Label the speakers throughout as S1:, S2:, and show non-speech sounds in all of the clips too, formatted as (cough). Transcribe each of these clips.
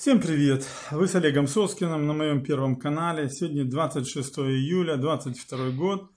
S1: Всем привет! Вы с Олегом Соскиным на моем первом канале. Сегодня 26 июля, 22 год.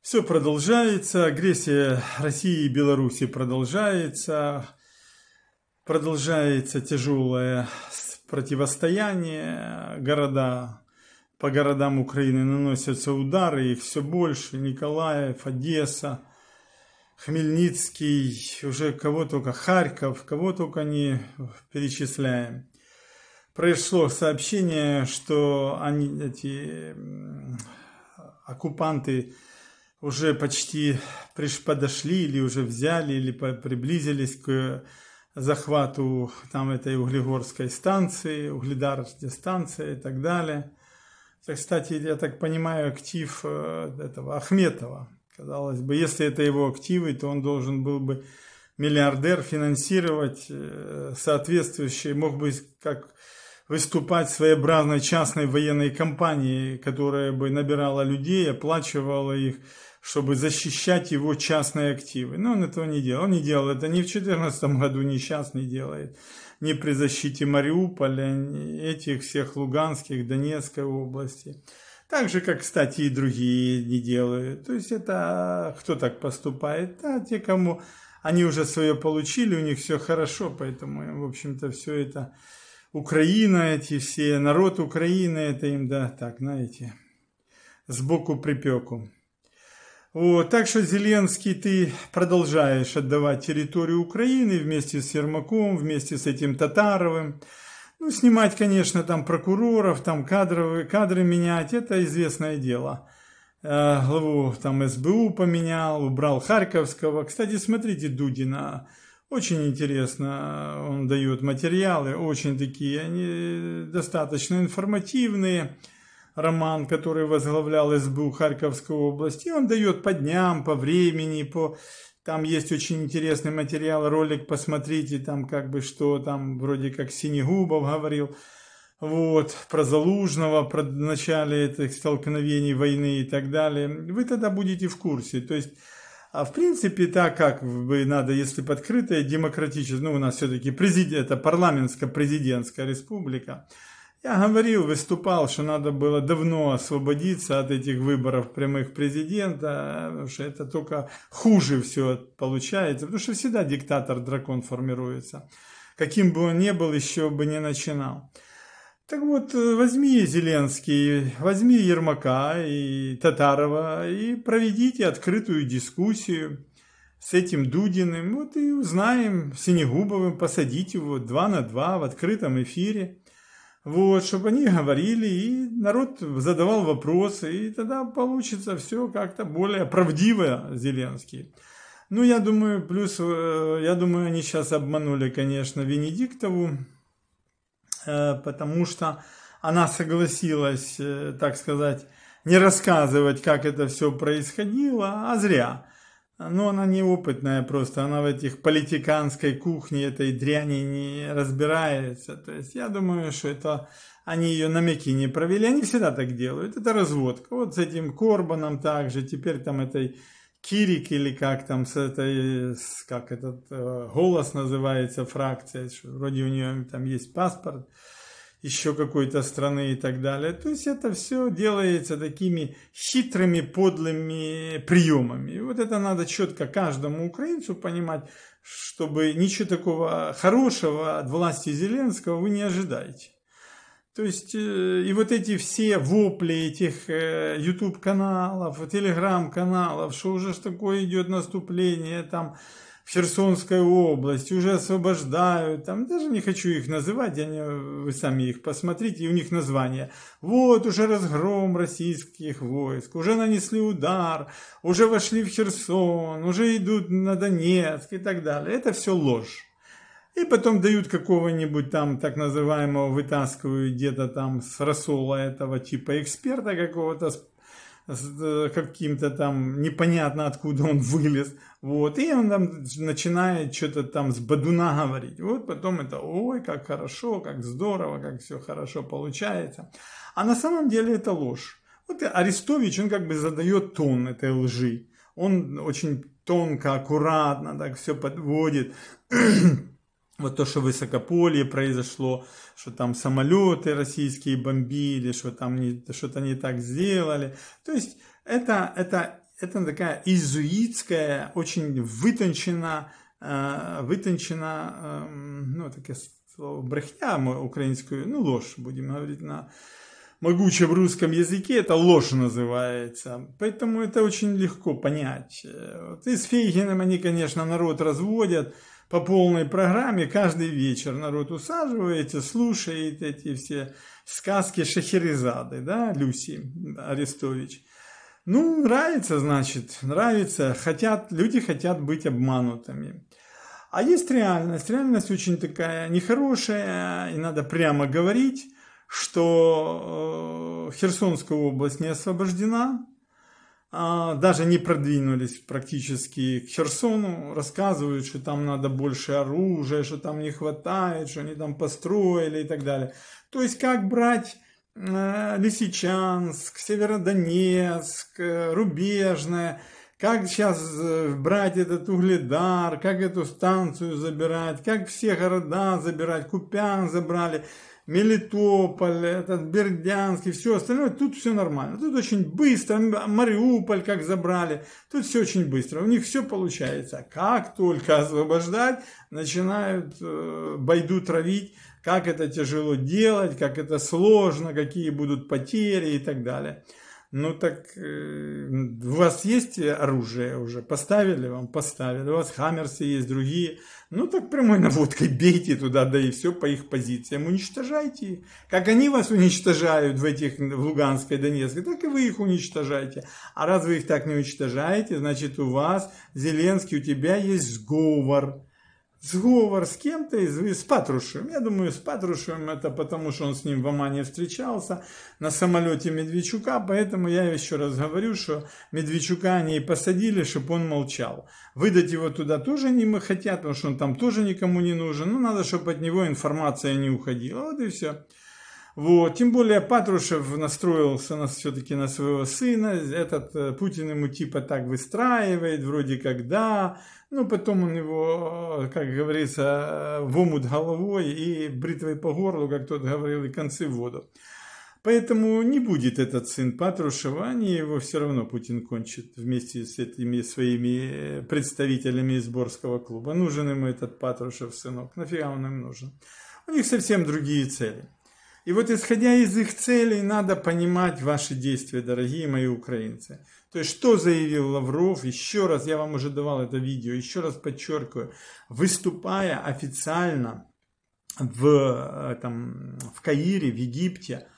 S1: Все продолжается, агрессия России и Беларуси продолжается. Продолжается тяжелое противостояние. Города, по городам Украины наносятся удары, их все больше. Николаев, Одесса, Хмельницкий, уже кого только, Харьков, кого только не перечисляем пришло сообщение, что они, эти оккупанты уже почти подошли или уже взяли, или приблизились к захвату там этой углегорской станции, угледарской станции и так далее. Это, кстати, я так понимаю, актив э, этого Ахметова. Казалось бы, если это его активы, то он должен был бы миллиардер финансировать э, соответствующие, мог бы как выступать своеобразной частной военной компанией, которая бы набирала людей, оплачивала их, чтобы защищать его частные активы. Но он этого не делал. Он не делал это ни в 2014 году, ни сейчас не делает. Ни при защите Мариуполя, ни этих всех Луганских, Донецкой области. Так же, как, кстати, и другие не делают. То есть это кто так поступает? Да, те, кому они уже свое получили, у них все хорошо, поэтому, в общем-то, все это Украина эти все, народ Украины это им, да, так, знаете, сбоку припеку. Вот, так что, Зеленский, ты продолжаешь отдавать территорию Украины вместе с Ермаком, вместе с этим Татаровым. Ну, снимать, конечно, там прокуроров, там кадровые, кадры менять, это известное дело. Э, главу там СБУ поменял, убрал Харьковского. Кстати, смотрите Дудина, очень интересно э, он дает материалы, очень такие, они достаточно информативные. Роман, который возглавлял СБУ Харьковской области, он дает по дням, по времени, по... Там есть очень интересный материал, ролик, посмотрите, там как бы что, там вроде как Синегубов говорил, вот, про Залужного, про начале этих столкновений, войны и так далее. Вы тогда будете в курсе, то есть а в принципе, так как бы надо, если подкрытая демократическая, ну у нас все-таки президент, это парламентско-президентская республика, я говорил, выступал, что надо было давно освободиться от этих выборов прямых президента, потому что это только хуже все получается, потому что всегда диктатор-дракон формируется. Каким бы он ни был, еще бы не начинал. Так вот, э, возьми Зеленский, возьми Ермака и Татарова и проведите открытую дискуссию с этим Дудиным. Вот и узнаем Синегубовым, посадить его два на два в открытом эфире. Вот, чтобы они говорили, и народ задавал вопросы, и тогда получится все как-то более правдиво Зеленский. Ну, я думаю, плюс, э, я думаю, они сейчас обманули, конечно, Венедиктову, Э, потому что она согласилась, э, так сказать, не рассказывать, как это все происходило, а зря. Но ну, она неопытная просто, она в этих политиканской кухне этой дряни не разбирается. То есть я думаю, что это они ее намеки не провели, они всегда так делают. Это разводка. Вот с этим Корбаном также, теперь там этой Кирик или как там с этой, как этот э, голос называется, фракция, что вроде у нее там есть паспорт еще какой-то страны и так далее. То есть это все делается такими хитрыми, подлыми приемами. И вот это надо четко каждому украинцу понимать, чтобы ничего такого хорошего от власти Зеленского вы не ожидаете. То есть, э, и вот эти все вопли этих YouTube-каналов, э, телеграм-каналов, что уже ж такое идет наступление там в Херсонской области, уже освобождают, там даже не хочу их называть, они, э, вы сами их посмотрите, и у них название. Вот уже разгром российских войск, уже нанесли удар, уже вошли в Херсон, уже идут на Донецк и так далее. Это все ложь. И потом дают какого-нибудь там так называемого, вытаскивают где-то там с рассола этого типа эксперта какого-то, э, каким-то там непонятно откуда он вылез. Вот, и он там начинает что-то там с бадуна говорить. Вот потом это, ой, как хорошо, как здорово, как все хорошо получается. А на самом деле это ложь. Вот Арестович, он как бы задает тон этой лжи. Он очень тонко, аккуратно так все подводит вот то, что в Высокополье произошло, что там самолеты российские бомбили, что там что-то не так сделали. То есть это, это, это такая изуитская, очень вытончена, э, вытончена, эм, ну, такое слово, брехня украинскую, ну, ложь, будем говорить на могучем русском языке, это ложь называется. Поэтому это очень легко понять. Э, вот и с Фейгином они, конечно, народ разводят, по полной программе каждый вечер народ усаживаете, слушает эти все сказки Шахерезады, да, Люси Арестович. Ну, нравится, значит, нравится. Хотят, люди хотят быть обманутыми. А есть реальность. Реальность очень такая нехорошая, и надо прямо говорить, что э, Херсонская область не освобождена, а, даже не продвинулись практически к Херсону, рассказывают, что там надо больше оружия, что там не хватает, что они там построили и так далее. То есть как брать э, Лисичанск, Северодонецк, э, Рубежное – как сейчас э, брать этот угледар, как эту станцию забирать, как все города забирать, Купян забрали, Мелитополь, этот Бердянский, все остальное, тут все нормально. Тут очень быстро, Мариуполь как забрали, тут все очень быстро, у них все получается. Как только освобождать, начинают э, байду травить, как это тяжело делать, как это сложно, какие будут потери и так далее. Ну так э, у вас есть оружие уже? Поставили вам? Поставили. У вас хаммерсы есть, другие. Ну так прямой наводкой (laughs) бейте туда, да и все по их позициям. Уничтожайте их. Как они вас уничтожают в этих, в Луганской, Донецкой, так и вы их уничтожаете. А раз вы их так не уничтожаете, значит у вас, Зеленский, у тебя есть сговор сговор с кем-то, из, с Патрушевым. Я думаю, с Патрушевым это потому, что он с ним в Омане встречался на самолете Медведчука, поэтому я еще раз говорю, что Медведчука они и посадили, чтобы он молчал. Выдать его туда тоже не мы хотят, потому что он там тоже никому не нужен. Ну, надо, чтобы от него информация не уходила. Вот и все. Вот. Тем более Патрушев настроился нас все-таки на своего сына. Этот э, Путин ему типа так выстраивает, вроде как да. Ну, потом он его, э, как говорится, э, в омут головой и бритвой по горлу, как тот говорил, и концы в воду. Поэтому не будет этот сын Патрушева, они его все равно Путин кончит вместе с этими своими представителями изборского клуба. Нужен ему этот Патрушев сынок, нафига он им нужен? У них совсем другие цели. И вот исходя из их целей, надо понимать ваши действия, дорогие мои украинцы. То есть, что заявил Лавров, еще раз, я вам уже давал это видео, еще раз подчеркиваю, выступая официально в, э, там, в Каире, в Египте,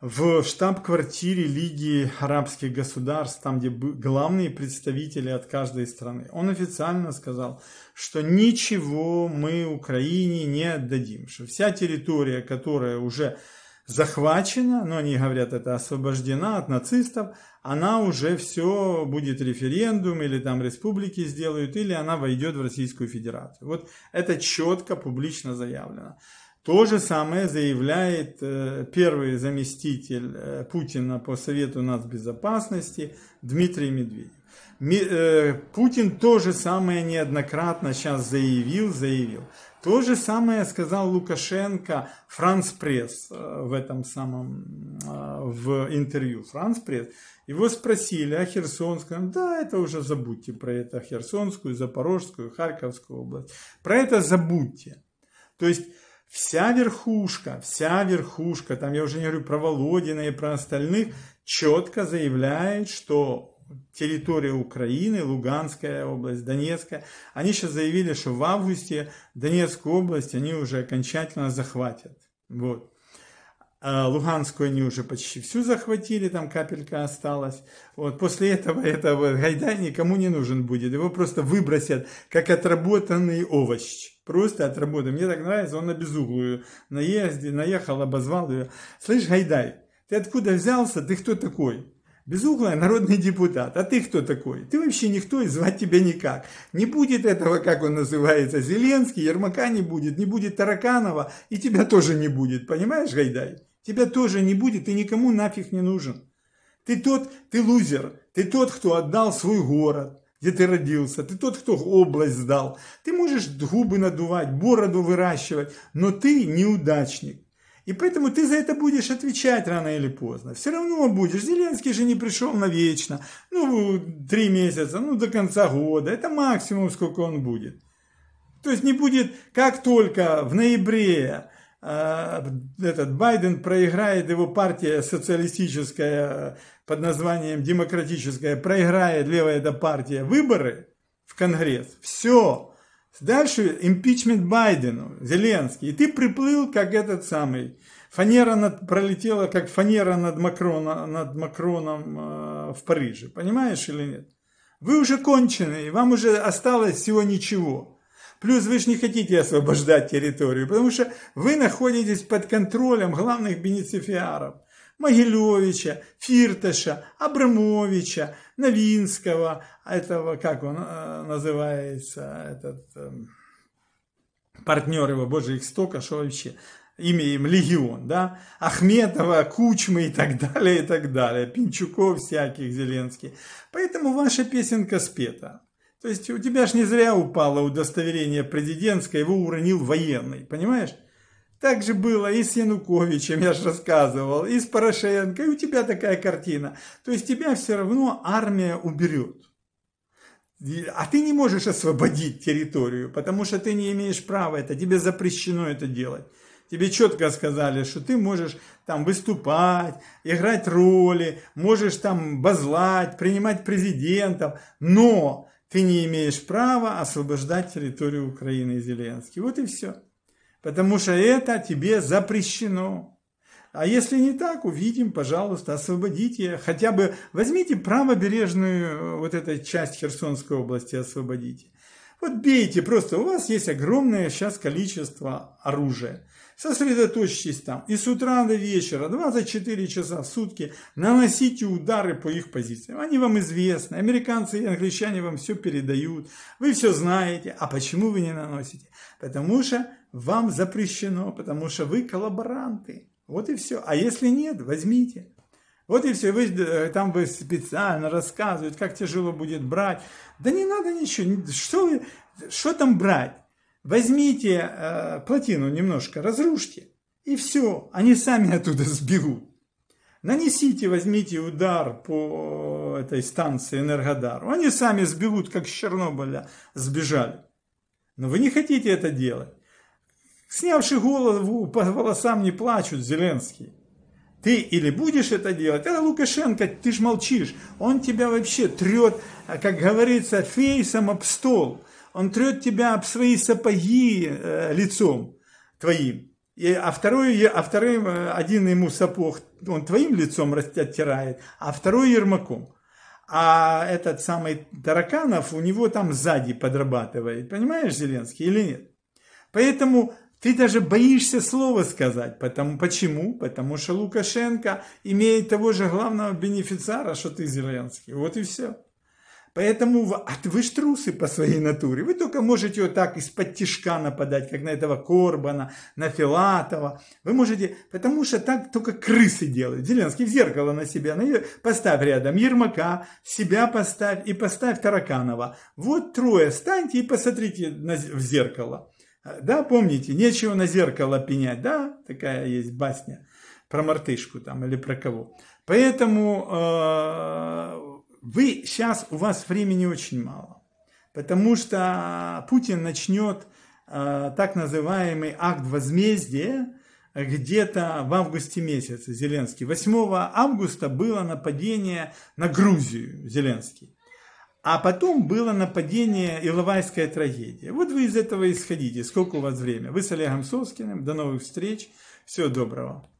S1: в штаб-квартире Лиги арабских государств, там, где главные представители от каждой страны, он официально сказал, что ничего мы Украине не отдадим, что вся территория, которая уже захвачена, но они говорят, это освобождена от нацистов, она уже все будет референдум или там республики сделают, или она войдет в Российскую Федерацию. Вот это четко публично заявлено. То же самое заявляет э, первый заместитель э, Путина по Совету нацбезопасности Дмитрий Медведев. Э, Путин то же самое неоднократно сейчас заявил, заявил. То же самое сказал Лукашенко Франц Пресс в этом самом в интервью. Франц Пресс. Его спросили о Херсонском. Да, это уже забудьте про это. Херсонскую, Запорожскую, Харьковскую область. Про это забудьте. То есть Вся верхушка, вся верхушка, там я уже не говорю про Володина и про остальных, четко заявляет, что территория Украины, Луганская область, Донецкая, они сейчас заявили, что в августе Донецкую область они уже окончательно захватят. Вот. А Луганскую они уже почти всю захватили, там капелька осталась. Вот после этого этого Гайдай никому не нужен будет, его просто выбросят как отработанный овощ. Просто от работы. Мне так нравится, он на безуглую наезде, наехал, обозвал ее. Слышь, Гайдай, ты откуда взялся, ты кто такой? Безуглая народный депутат, а ты кто такой? Ты вообще никто и звать тебя никак. Не будет этого, как он называется, Зеленский, Ермака не будет, не будет Тараканова, и тебя тоже не будет, понимаешь, Гайдай? Тебя тоже не будет, ты никому нафиг не нужен. Ты тот, ты лузер, ты тот, кто отдал свой город, где ты родился, ты тот, кто область сдал. Ты можешь губы надувать, бороду выращивать, но ты неудачник. И поэтому ты за это будешь отвечать рано или поздно. Все равно будешь. Зеленский же не пришел навечно. Ну, три месяца, ну, до конца года. Это максимум, сколько он будет. То есть не будет, как только в ноябре а, этот Байден проиграет, его партия социалистическая под названием демократическая проиграет, левая эта партия, выборы в Конгресс. Все. Дальше импичмент Байдену, Зеленский. И ты приплыл, как этот самый. Фанера над, пролетела, как фанера над, Макрона, над Макроном э, в Париже. Понимаешь или нет? Вы уже конченые, вам уже осталось всего ничего. Плюс вы же не хотите освобождать территорию, потому что вы находитесь под контролем главных бенефициаров. Могилевича, Фирташа, Абрамовича, Новинского, этого, как он э, называется, этот эм, партнер его, боже, их столько, что вообще, имя им Легион, да, Ахметова, Кучмы и так далее, и так далее, Пинчуков всяких, Зеленский. Поэтому ваша песенка спета. То есть у тебя ж не зря упало удостоверение президентское, его уронил военный, понимаешь? Так же было и с Януковичем, я же рассказывал, и с Порошенко, и у тебя такая картина. То есть тебя все равно армия уберет. А ты не можешь освободить территорию, потому что ты не имеешь права это, тебе запрещено это делать. Тебе четко сказали, что ты можешь там выступать, играть роли, можешь там базлать, принимать президентов, но ты не имеешь права освобождать территорию Украины, и Зеленский. Вот и все. Потому что это тебе запрещено. А если не так, увидим, пожалуйста, освободите. Хотя бы возьмите правобережную э, вот эту часть Херсонской области, освободите. Вот бейте просто. У вас есть огромное сейчас количество оружия. Сосредоточьтесь там. И с утра до вечера, 24 часа в сутки, наносите удары по их позициям. Они вам известны. Американцы и англичане вам все передают. Вы все знаете. А почему вы не наносите? Потому что вам запрещено. Потому что вы коллаборанты. Вот и все. А если нет, возьмите. Вот и все, вы, э, там вы специально рассказывают, как тяжело будет брать. Да не надо ничего, что, вы, что там брать? Возьмите э, плотину немножко, разрушьте, и все, они сами оттуда сбегут. Нанесите, возьмите удар по э, этой станции Энергодару. Они сами сбегут, как с Чернобыля сбежали. Но вы не хотите это делать. Снявши голову, по волосам не плачут, Зеленский. Ты или будешь это делать, это Лукашенко, ты ж молчишь. Он тебя вообще трет, э, как говорится, фейсом об стол он трет тебя об свои сапоги э, лицом твоим. И, а, второй, а вторым, э, один ему сапог, он твоим лицом оттирает, а второй ермаком. А этот самый Тараканов у него там сзади подрабатывает. Понимаешь, Зеленский, или нет? Поэтому ты даже боишься слова сказать. Потому, почему? Потому что Лукашенко имеет того же главного бенефициара, что ты, Зеленский. Вот и все. Поэтому а вы ж трусы по своей натуре. Вы только можете вот так из-под тишка нападать, как на этого Корбана, на Филатова. Вы можете, потому что так только крысы делают. Зеленский в зеркало на себя на, поставь рядом Ермака, себя поставь и поставь Тараканова. Вот трое встаньте и посмотрите на, в зеркало. Э, да, помните, нечего на зеркало пенять, да? Такая есть басня про мартышку там или про кого. Поэтому э, вы сейчас, у вас времени очень мало, потому что Путин начнет э, так называемый акт возмездия где-то в августе месяце Зеленский. 8 августа было нападение на Грузию Зеленский. А потом было нападение, Иловайская трагедия. Вот вы из этого исходите, сколько у вас времени? Вы с Олегом Соскиным, до новых встреч, всего доброго.